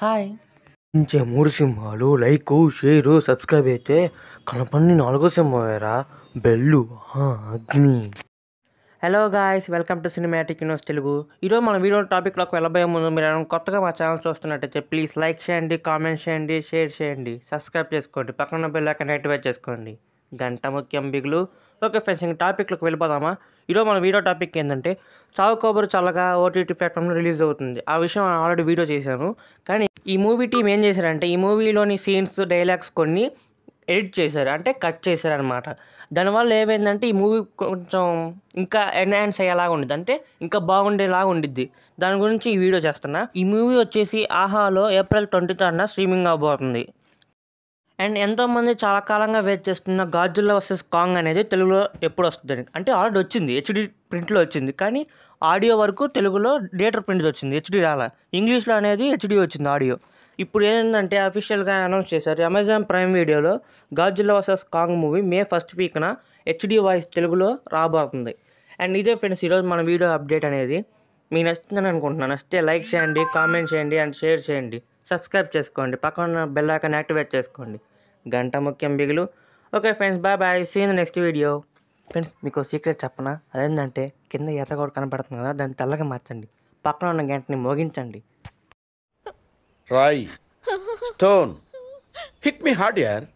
hi ఇంచే మూడు సింహాలు like share subscribe అయితే కనపడి నాలుగో సింహం వేరా బెల్లు అగ్ని hello guys welcome to cinematic universe Telugu ఈరోజు మన వీడియో టాపిక్లోకి వెళ్ళబోయే ముందు మీరు కొత్తగా మా ఛానల్ చూస్తున్నట్టయితే ప్లీజ్ లైక్ చేయండి కామెంట్ చేయండి షేర్ చేయండి సబ్స్క్రైబ్ చేసుకోండి పక్కన బెల్ ఐకాన్ యాక్టివేట్ చేసుకోండి గంట ముఖ్యం బిగులు ఓకే ఫ్రెండ్స్ ఇంకా టాపిక్లకు వెళ్ళిపోదామా ఈరోజు మన వీడియో టాపిక్ ఏంటంటే చావు కబురు చల్లగా ఓటీటీ ప్లాట్ఫామ్లో రిలీజ్ అవుతుంది ఆ విషయం ఆల్రెడీ వీడియో చేశాను కానీ ఈ మూవీ టీం ఏం చేశారంటే ఈ మూవీలోని సీన్స్ డైలాగ్స్ కొన్ని ఎడిట్ చేశారు అంటే కట్ చేశారు అనమాట దానివల్ల ఏమైందంటే ఈ మూవీ కొంచెం ఇంకా ఎన్హాన్స్ అయ్యేలాగా ఉండిద్ది అంటే ఇంకా బాగుండేలాగా ఉండిద్ది దాని గురించి ఈ వీడియో చేస్తున్నా ఈ మూవీ వచ్చేసి ఆహాలో ఏప్రిల్ ట్వంటీ థర్డ్న స్ట్రీమింగ్ అవబోతుంది అండ్ ఎంతోమంది చాలా కాలంగా వెయిట్ చేస్తున్న గాజుల్లా వర్సెస్ కాంగ్ అనేది తెలుగులో ఎప్పుడు వస్తుంది అంటే ఆల్రెడీ వచ్చింది హెచ్డి ప్రింట్లో వచ్చింది కానీ ఆడియో వరకు తెలుగులో డేటర్ ప్రింట్ వచ్చింది హెచ్డి రాలా ఇంగ్లీష్లో అనేది హెచ్డి వచ్చింది ఆడియో ఇప్పుడు ఏంటంటే అఫీషియల్గా అనౌన్స్ చేశారు అమెజాన్ ప్రైమ్ వీడియోలో Godzilla versus Kong movie May first వీక్న హెచ్డి వాయిస్ తెలుగులో రాబోతుంది అండ్ ఇదే ఫ్రెండ్స్ ఈరోజు మన వీడియో అప్డేట్ అనేది మీకు నచ్చిందని అనుకుంటున్నాను నచ్చితే లైక్ చేయండి కామెంట్ చేయండి అండ్ షేర్ చేయండి సబ్స్క్రైబ్ చేసుకోండి పక్కన బెల్ ఐకాన్ యాక్టివేట్ చేసుకోండి గంట ముఖ్యం బిగులు okay friends bye bye see in next video friends మీకు సీక్రెట్ చెప్పనా అదేంటంటే కింద ఎర్రగోడ కనబడుతుంది కదా దాన్ని తెల్లగా మార్చండి పక్కన ఉన్న గంటని మోగించండి రాయ్ స్టోన్ హిట్ మీ హార్డ్ యార్